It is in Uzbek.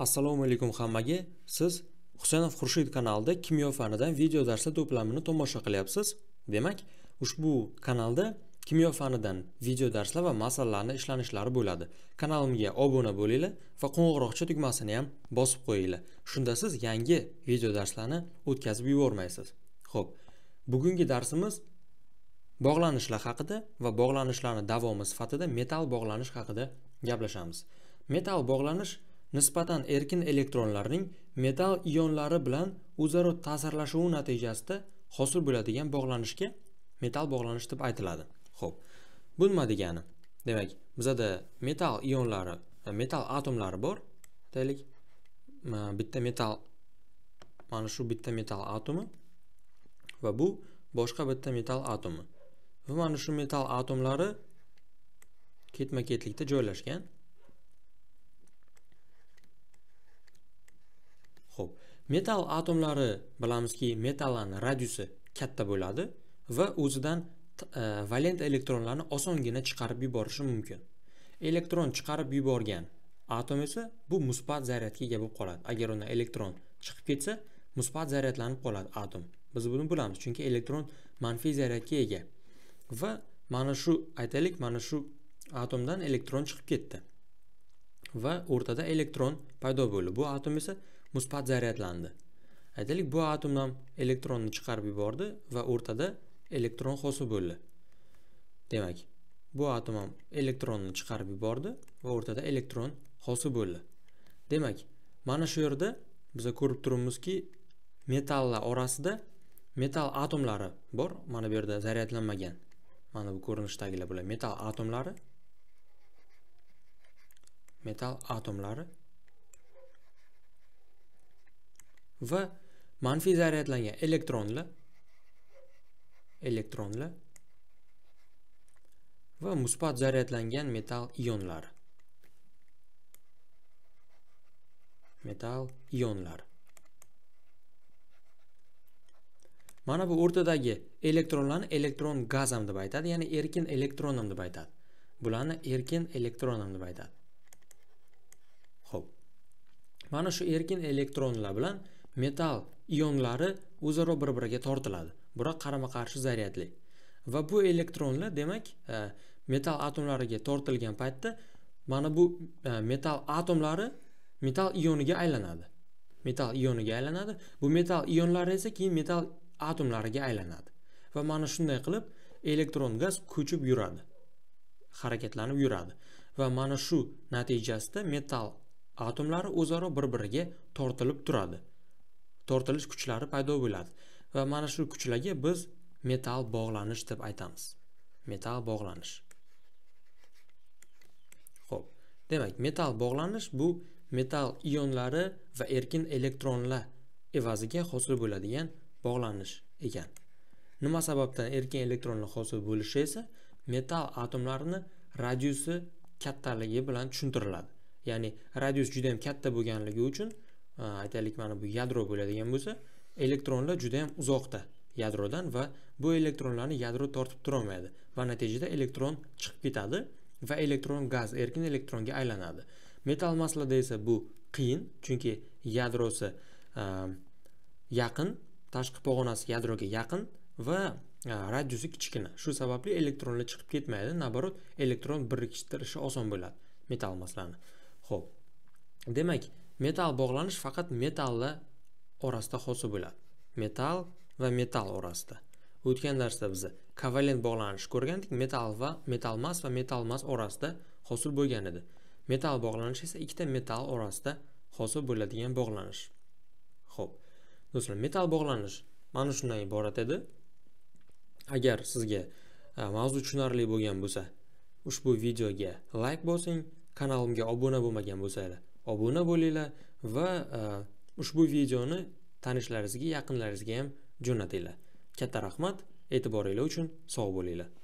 assalomu alaykum hammaga siz husanov xurshid kanalida kimyo fanidan video darslar to'plamini tomosha qilyapsiz demak ushbu kanalda kimyo fanidan video darslar va masalalarni ishlanishlari bo'ladi kanalimga obuna bo'linglar va qo'ng'iroqcha tugmasini ham bosib qo'yinglar shunda siz yangi video darslarni o'tkazib yubormaysiz Xo'p, bugungi darsimiz bog'lanishlar haqida va bog'lanishlarni davomi sifatida metal bog'lanish haqida gaplashamiz metal bog'lanish nisbatan erkin elektronlarning metal ionlari bilan o'zaro ta'sirlashuvi natijasida hosil bo'ladigan bog'lanishga metal bog'lanish deb aytiladi Xo'p. bu nima degani demak bizada metal ionlari metal atomlari bor aytaylik bitta metal mana shu bitta metal atomi va bu boshqa bitta metal atomi va mana shu metal atomlari ketma ketlikda joylashgan Xo'p, metal atomlari bilamizki, metallarning radiusi katta bo'ladi va o'zidan e, valent elektronlarni osongina chiqarib yuborishi mumkin. Elektron chiqarib yuborgan atom esa bu musbat zaryadga ega bo'lib qoladi. Agar undan elektron chiqib ketsa, musbat zaryadlanib qoladi atom. Biz buni bilamiz, chunki elektron manfiy zaryadga ega. Va mana shu aytaylik, mana shu atomdan elektron chiqib ketdi. va o'rtada elektron paydo bo'ldi. Bu atom esa musbat zaryadlandi aytaylik bu atomdan elektronni chiqarib yubordi va o'rtada elektron hosil bo'ldi demak bu atom ham elektronni chiqarib yubordi va o'rtada elektron hosil bo'ldi demak mana shu yerda biz ko'rib turibmizki metallar orasida metal atomlari bor mana bu yerda zaryadlanmagan mana bu ko'rinishdagilar bular metal atomlari metal atomlari va manfiy zaryadlangan elektronlar elektronlar va musbat zaryadlangan metal ionlari metal ionlar mana bu o'rtadagi elektronlarni elektron gaz ham deb aytadi ya'ni erkin elektron ham deb aytadi bularni erkin elektron ham deb aytadi ho'p mana shu erkin elektronlar bilan metal ionlari o'zaro bir biriga tortiladi biroq qarama qarshi zaryadli va bu elektronlar demak e, metal atomlariga tortilgan paytda mana bu e, metal atomlari metal ioniga aylanadi metal ioniga aylanadi bu metal ionlari esa keyin metal atomlariga aylanadi va mana shunday qilib elektron gaz ko'chib yuradi harakatlanib yuradi va mana shu natijasida metal atomlari o'zaro bir biriga tortilib turadi tortilish kuchlari paydo bo'ladi va mana shu kuchlarga biz metal bog'lanish deb aytamiz metal bog'lanish Xo'p, demak metal bog'lanish bu metal ionlari va erkin elektronlar evaziga hosil bo'ladigan bog'lanish ekan nima sababdan erkin elektronlar hosil bo'lishi esa metal atomlarini radiusi kattaligi bilan tushuntiriladi ya'ni radius juda ham katta bo'lganligi uchun aytaylik mana bu yadro bo'ladigan bo'lsa elektronlar juda ham uzoqda yadrodan va bu elektronlarni yadro tortib turolmaydi va natijada elektron chiqib ketadi va elektron gaz erkin elektronga aylanadi metal maslada esa bu qiyin chunki yadrosi yaqin tashqi pog'onasi yadroga yaqin va radiusi kichkina shu sababli elektronlar chiqib ketmaydi naоборот elektron biriktirishi oson bo'ladi metal maslani ho'p demak metal bog'lanish faqat metallar orasida hosil bo'ladi metal va metal orasida o'tgan darsda biz kovalent bog'lanish ko'rgandik metal va metallmas va metallmas orasida hosil bo'lgan edi metal bog'lanish esa ikkita metal orasida hosil bo'ladigan bog'lanish Xo'p. Do'stlar, metal bog'lanish mana shundan iborat edi. Agar sizga e, mavzu tushunarli bo'lgan bo'lsa, ushbu videoga layk like bosing, kanalimga obuna bo'lmagan bo'lsanglar, obuna bo'linglar va e, ushbu videoni tanishlaringizga yaqinlaringizga ham jo'natinglar katta rahmat e'tiboringlar uchun sog' bo'linglar